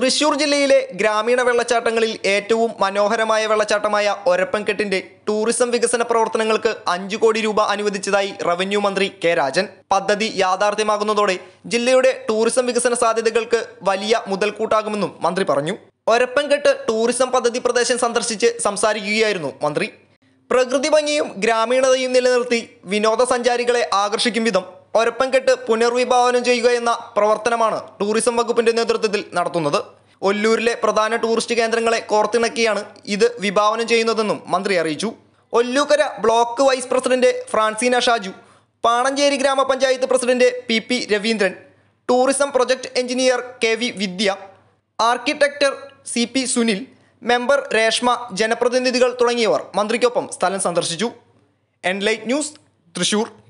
തൃശൂർ ജില്ലയിലെ ഗ്രാമീണ വെള്ളച്ചാട്ടങ്ങളിൽ ഏറ്റവും മനോഹരമായ വെള്ളച്ചാട്ടമായ ഒരപ്പൻകെട്ടിന്റെ ടൂറിസം വികസന പ്രവർത്തനങ്ങൾക്ക് അഞ്ചു കോടി രൂപ അനുവദിച്ചതായി റവന്യൂ മന്ത്രി കെ രാജൻ പദ്ധതി യാഥാർത്ഥ്യമാകുന്നതോടെ ജില്ലയുടെ ടൂറിസം വികസന സാധ്യതകൾക്ക് വലിയ മുതൽക്കൂട്ടാകുമെന്നും മന്ത്രി പറഞ്ഞു ഒരപ്പൻകെട്ട് ടൂറിസം പദ്ധതി പ്രദേശം സന്ദർശിച്ച് സംസാരിക്കുകയായിരുന്നു മന്ത്രി പ്രകൃതി ഭംഗിയും ഗ്രാമീണതയും നിലനിർത്തി വിനോദസഞ്ചാരികളെ ആകർഷിക്കും വിധം ഒരപ്പം കെട്ട് പുനർവിഭാവനം ചെയ്യുക എന്ന പ്രവർത്തനമാണ് ടൂറിസം വകുപ്പിന്റെ നേതൃത്വത്തിൽ നടത്തുന്നത് ഒല്ലൂരിലെ പ്രധാന ടൂറിസ്റ്റ് കേന്ദ്രങ്ങളെ കോർത്തിണക്കിയാണ് ഇത് വിഭാവനം ചെയ്യുന്നതെന്നും മന്ത്രി അറിയിച്ചു Ollukkara block vice president Francina Shaju Panancheri grama panchayat president P P Raveendran tourism project engineer K V Vidya architect C P Sunil member Reshma ജനപ്രതിനിധികൾ തുടങ്ങിയവർ മന്ത്രിക്കൊപ്പം സ്ഥലം സന്ദർശിച്ചു എൻലൈറ്റ് ന്യൂസ് തൃശൂർ